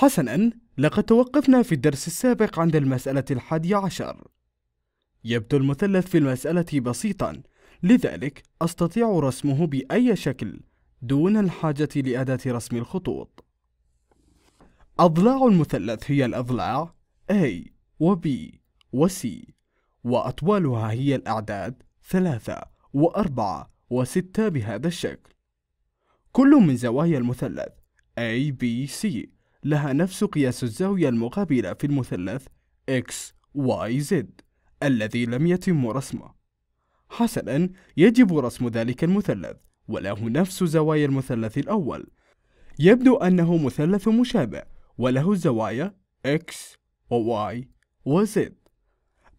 حسنا لقد توقفنا في الدرس السابق عند المسألة الحادية عشر يبدو المثلث في المسألة بسيطا لذلك أستطيع رسمه بأي شكل دون الحاجة لأداة رسم الخطوط أضلاع المثلث هي الأضلاع A و B و C وأطوالها هي الأعداد ثلاثة وأربعة وستة بهذا الشكل كل من زوايا المثلث A, B, C لها نفس قياس الزاوية المقابلة في المثلث X, Y, Z الذي لم يتم رسمه. حسنًا، يجب رسم ذلك المثلث، وله نفس زوايا المثلث الأول. يبدو أنه مثلث مشابه، وله الزوايا X و Y و Z.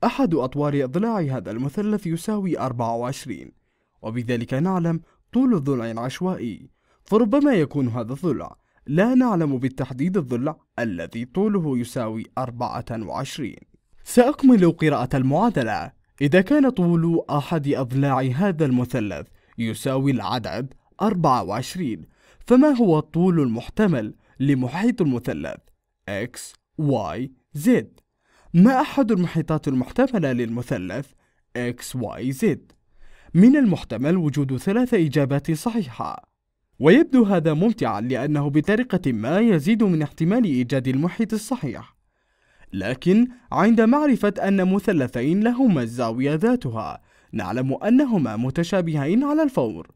أحد أطوار أضلاع هذا المثلث يساوي 24 وبذلك نعلم طول الضلع العشوائي فربما يكون هذا الضلع لا نعلم بالتحديد الضلع الذي طوله يساوي 24 سأكمل قراءة المعادلة إذا كان طول أحد أضلاع هذا المثلث يساوي العدد 24 فما هو الطول المحتمل لمحيط المثلث x y z ما أحد المحيطات المحتملة للمثلث x y z من المحتمل وجود ثلاث إجابات صحيحة ويبدو هذا ممتعا لأنه بطريقة ما يزيد من احتمال إيجاد المحيط الصحيح لكن عند معرفة أن مثلثين لهما الزاوية ذاتها نعلم أنهما متشابهين على الفور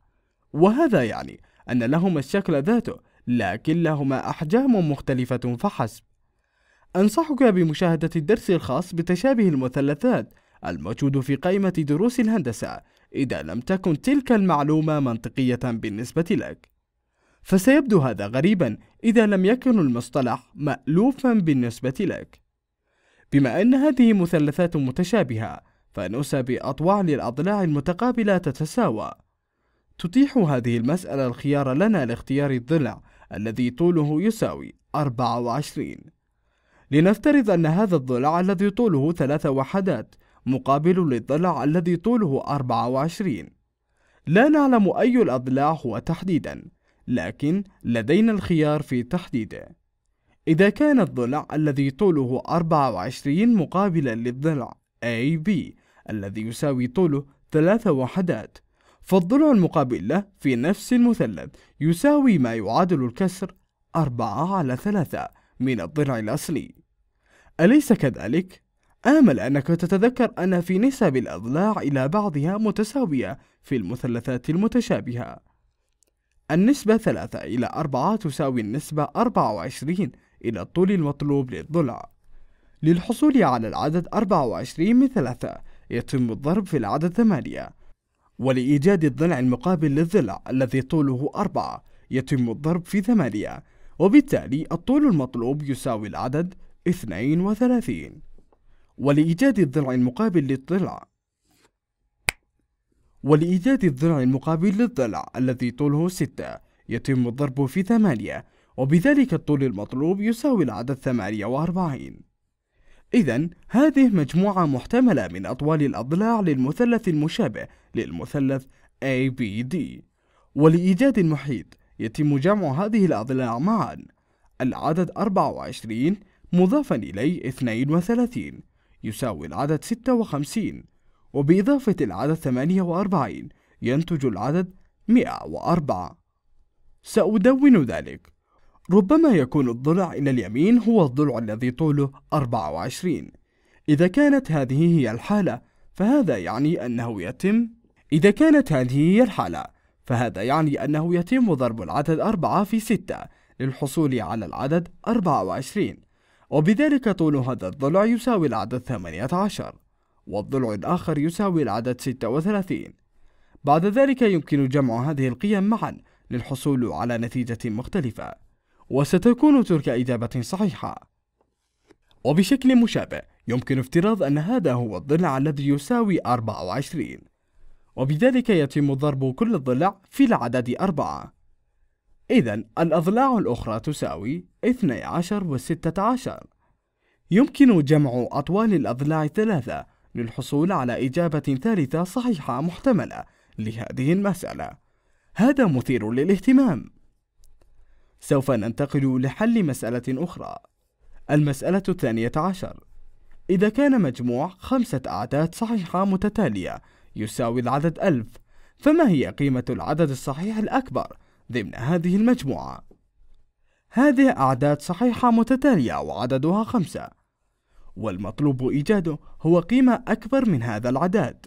وهذا يعني أن لهما الشكل ذاته لكن لهما أحجام مختلفة فحسب أنصحك بمشاهدة الدرس الخاص بتشابه المثلثات الموجود في قائمة دروس الهندسة إذا لم تكن تلك المعلومة منطقية بالنسبة لك فسيبدو هذا غريبا إذا لم يكن المصطلح مألوفا بالنسبة لك بما أن هذه مثلثات متشابهة فالأنوثة بأطوال الأضلاع المتقابلة تتساوى تتيح هذه المسألة الخيار لنا لاختيار الضلع الذي طوله يساوي 24 لنفترض أن هذا الضلع الذي طوله ثلاث وحدات مقابل للضلع الذي طوله 24 لا نعلم أي الأضلاع هو تحديدا لكن لدينا الخيار في تحديده إذا كان الضلع الذي طوله 24 مقابلا للضلع AB الذي يساوي طوله 3 وحدات فالضلع المقابل له في نفس المثلث يساوي ما يعادل الكسر 4 على 3 من الضلع الأصلي أليس كذلك؟ آمل أنك تتذكر أن في نسب الأضلاع إلى بعضها متساوية في المثلثات المتشابهة النسبة 3 إلى 4 تساوي النسبة 24 إلى الطول المطلوب للضلع للحصول على العدد 24 من 3 يتم الضرب في العدد 8 ولإيجاد الضلع المقابل للضلع الذي طوله 4 يتم الضرب في 8 وبالتالي الطول المطلوب يساوي العدد 32 ولإيجاد الضلع المقابل للضلع ولإيجاد الضلع المقابل للضلع الذي طوله 6 يتم الضرب في 8 وبذلك الطول المطلوب يساوي العدد 48 إذا هذه مجموعة محتملة من أطوال الأضلاع للمثلث المشابه للمثلث ABD ولإيجاد المحيط يتم جمع هذه الأضلاع معا العدد 24 مضافا إليه 32 يساوي العدد 56 وبإضافة العدد 48 ينتج العدد 104 سأدون ذلك ربما يكون الضلع إلى اليمين هو الضلع الذي طوله 24 إذا كانت هذه هي الحالة فهذا يعني أنه يتم إذا كانت هذه هي الحالة فهذا يعني أنه يتم ضرب العدد 4 في 6 للحصول على العدد 24 وبذلك طول هذا الضلع يساوي العدد 18 والضلع الآخر يساوي العدد 36 بعد ذلك يمكن جمع هذه القيم معا للحصول على نتيجة مختلفة وستكون ترك إجابة صحيحة وبشكل مشابه يمكن افتراض أن هذا هو الضلع الذي يساوي 24 وبذلك يتم ضرب كل الضلع في العدد 4 إذا الأضلاع الأخرى تساوي 12 و 16 يمكن جمع أطوال الأضلاع الثلاثة للحصول على إجابة ثالثة صحيحة محتملة لهذه المسألة هذا مثير للاهتمام سوف ننتقل لحل مسألة أخرى المسألة الثانية عشر إذا كان مجموع خمسة أعداد صحيحة متتالية يساوي العدد ألف فما هي قيمة العدد الصحيح الأكبر ضمن هذه المجموعة؟ هذه أعداد صحيحة متتالية وعددها خمسة والمطلوب إيجاده هو قيمة أكبر من هذا العدد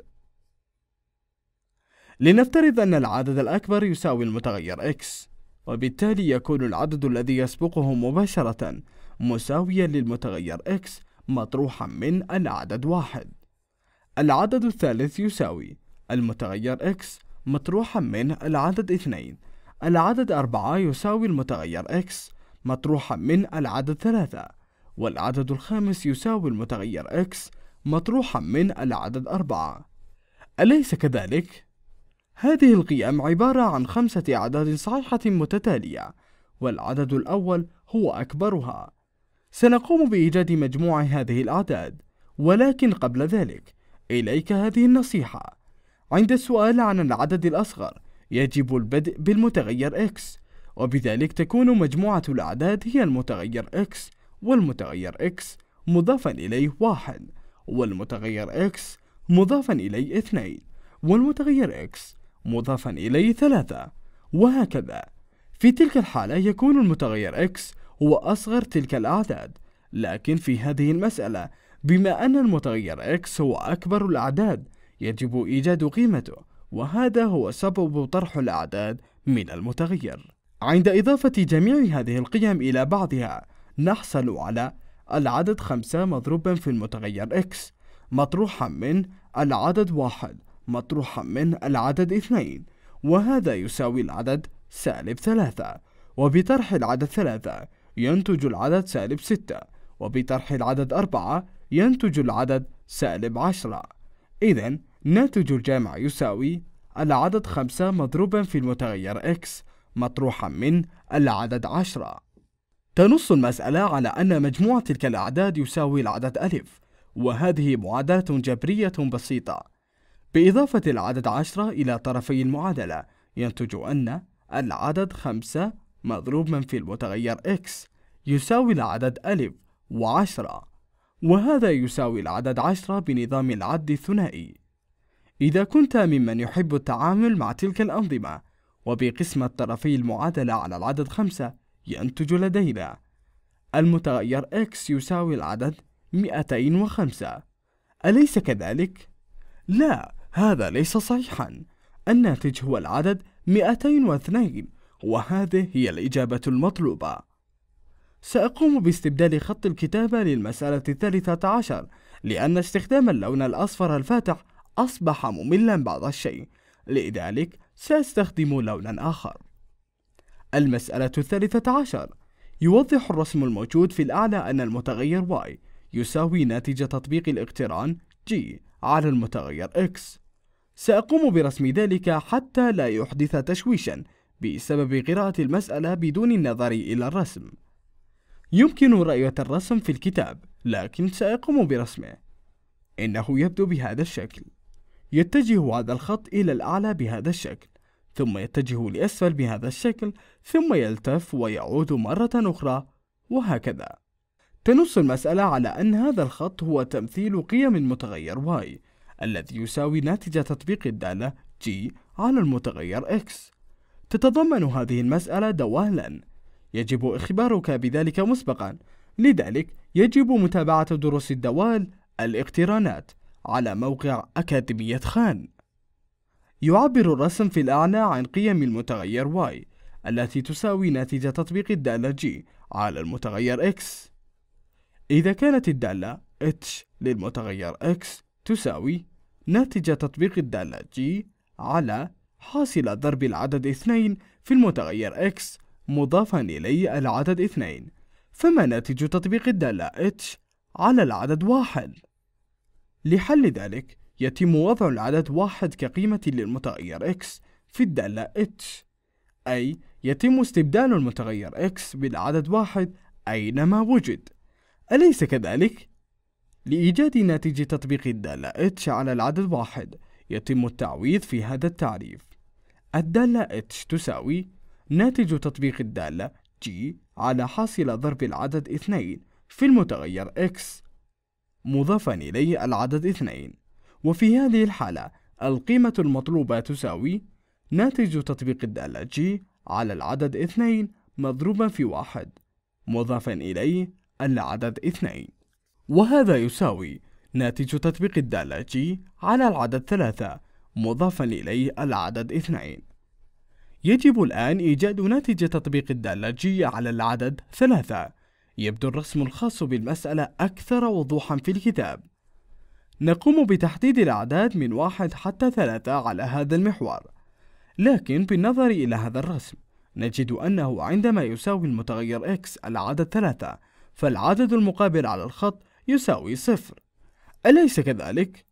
لنفترض أن العدد الأكبر يساوي المتغير x وبالتالي يكون العدد الذي يسبقه مباشرة مساويا للمتغير x مطروحا من العدد واحد العدد الثالث يساوي المتغير x مطروحا من العدد اثنين العدد أربعة يساوي المتغير x مطروحا من العدد ثلاثة والعدد الخامس يساوي المتغير x مطروحا من العدد أربعة أليس كذلك؟ هذه القيم عبارة عن خمسة أعداد صحيحة متتالية والعدد الأول هو أكبرها سنقوم بإيجاد مجموع هذه الأعداد ولكن قبل ذلك إليك هذه النصيحة عند السؤال عن العدد الأصغر يجب البدء بالمتغير x وبذلك تكون مجموعة الأعداد هي المتغير x والمتغير x مضافا إليه واحد والمتغير x مضافا إليه اثنين والمتغير x مضافا إليه ثلاثة وهكذا في تلك الحالة يكون المتغير x هو أصغر تلك الأعداد لكن في هذه المسألة بما أن المتغير x هو أكبر الأعداد يجب إيجاد قيمته وهذا هو سبب طرح الأعداد من المتغير عند إضافة جميع هذه القيم إلى بعضها نحصل على العدد خمسة مضروبا في المتغير x مطروحا من العدد واحد مطروحا من العدد اثنين وهذا يساوي العدد سالب ثلاثة وبطرح العدد ثلاثة ينتج العدد سالب ستة وبطرح العدد أربعة ينتج العدد سالب عشرة إذا ناتج الجامع يساوي العدد خمسة مضروبا في المتغير x مطروحا من العدد عشرة تنص المسألة على أن مجموع تلك الأعداد يساوي العدد ألف وهذه معادلة جبرية بسيطة بإضافة العدد عشرة إلى طرفي المعادلة ينتج أن العدد خمسة مضروب من في المتغير x يساوي العدد ألف وعشرة وهذا يساوي العدد عشرة بنظام العد الثنائي إذا كنت ممن يحب التعامل مع تلك الأنظمة وبقسمة طرفي المعادلة على العدد خمسة ينتج لدينا المتغير x يساوي العدد 205 أليس كذلك؟ لا هذا ليس صحيحا الناتج هو العدد 202 وهذه هي الإجابة المطلوبة سأقوم باستبدال خط الكتابة للمسألة الثالثة عشر لأن استخدام اللون الأصفر الفاتح أصبح مملا بعض الشيء لذلك سأستخدم لونا آخر المسألة الثالثة عشر يوضح الرسم الموجود في الأعلى أن المتغير y يساوي ناتج تطبيق الاقتران g على المتغير x سأقوم برسم ذلك حتى لا يحدث تشويشا بسبب قراءة المسألة بدون النظر إلى الرسم يمكن رؤية الرسم في الكتاب لكن سأقوم برسمه إنه يبدو بهذا الشكل يتجه هذا الخط إلى الأعلى بهذا الشكل ثم يتجه لأسفل بهذا الشكل ثم يلتف ويعود مرة أخرى وهكذا تنص المسألة على أن هذا الخط هو تمثيل قيم المتغير y الذي يساوي ناتج تطبيق الدالة g على المتغير x تتضمن هذه المسألة دوالا يجب إخبارك بذلك مسبقا لذلك يجب متابعة دروس الدوال الاقترانات على موقع أكاديمية خان يعبر الرسم في الأعلى عن قيم المتغير y التي تساوي نتيجة تطبيق الدالة g على المتغير x إذا كانت الدالة h للمتغير x تساوي ناتج تطبيق الدالة g على حاصل ضرب العدد 2 في المتغير x مضافا إلي العدد 2 فما ناتج تطبيق الدالة h على العدد 1؟ لحل ذلك يتم وضع العدد واحد كقيمة للمتغير x في الدالة h أي يتم استبدال المتغير x بالعدد واحد أينما وجد أليس كذلك؟ لإيجاد ناتج تطبيق الدالة h على العدد واحد يتم التعويض في هذا التعريف الدالة h تساوي ناتج تطبيق الدالة g على حاصل ضرب العدد 2 في المتغير x مضافا إليه العدد 2 وفي هذه الحالة القيمة المطلوبة تساوي ناتج تطبيق الدالة G على العدد 2 مضروبا في 1 مضافا إليه العدد 2 وهذا يساوي ناتج تطبيق الدالة G على العدد 3 مضافا إليه العدد 2 يجب الآن إيجاد ناتج تطبيق الدالة G على العدد 3 يبدو الرسم الخاص بالمسألة أكثر وضوحا في الكتاب نقوم بتحديد الأعداد من واحد حتى ثلاثة على هذا المحور لكن بالنظر إلى هذا الرسم نجد أنه عندما يساوي المتغير x العدد ثلاثة فالعدد المقابل على الخط يساوي صفر أليس كذلك؟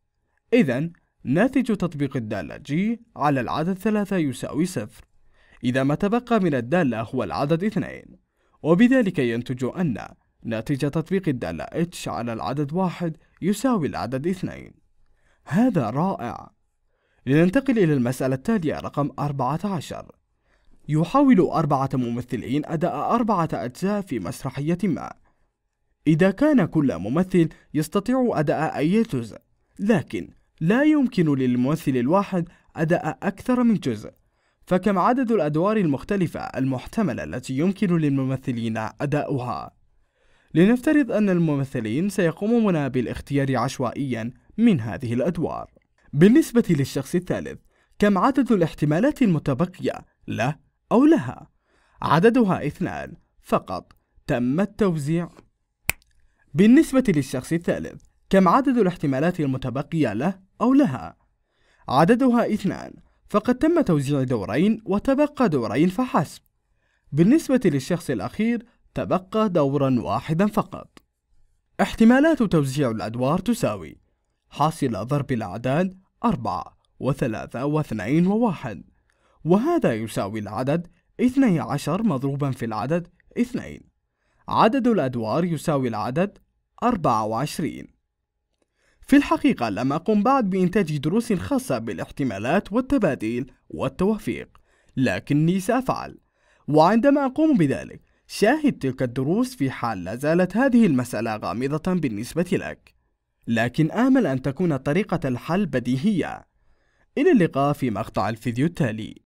إذا ناتج تطبيق الدالة g على العدد ثلاثة يساوي صفر إذا ما تبقى من الدالة هو العدد اثنين وبذلك ينتج أن ناتج تطبيق الدالة h على العدد واحد يساوي العدد اثنين هذا رائع لننتقل إلى المسألة التالية رقم 14 يحاول أربعة ممثلين أداء أربعة أجزاء في مسرحية ما إذا كان كل ممثل يستطيع أداء أي جزء لكن لا يمكن للممثل الواحد أداء أكثر من جزء فكم عدد الأدوار المختلفة المحتملة التي يمكن للممثلين أداؤها؟ لنفترض أن الممثلين سيقومون بالاختيار عشوائيا من هذه الأدوار بالنسبة للشخص الثالث كم عدد الاحتمالات المتبقية له أو لها؟ عددها اثنان فقط تم التوزيع بالنسبة للشخص الثالث كم عدد الاحتمالات المتبقية له أو لها؟ عددها اثنان فقد تم توزيع دورين وتبقى دورين فحسب بالنسبة للشخص الأخير تبقى دورا واحدا فقط احتمالات توزيع الأدوار تساوي حاصل ضرب الأعداد أربعة وثلاثة واثنين وواحد وهذا يساوي العدد اثني عشر مضروبا في العدد اثنين عدد الأدوار يساوي العدد أربعة وعشرين في الحقيقة لم أقم بعد بإنتاج دروس خاصة بالاحتمالات والتبادل والتوفيق لكني سأفعل وعندما أقوم بذلك شاهد تلك الدروس في حال لا زالت هذه المسألة غامضة بالنسبة لك لكن آمل أن تكون طريقة الحل بديهية إلى اللقاء في مقطع الفيديو التالي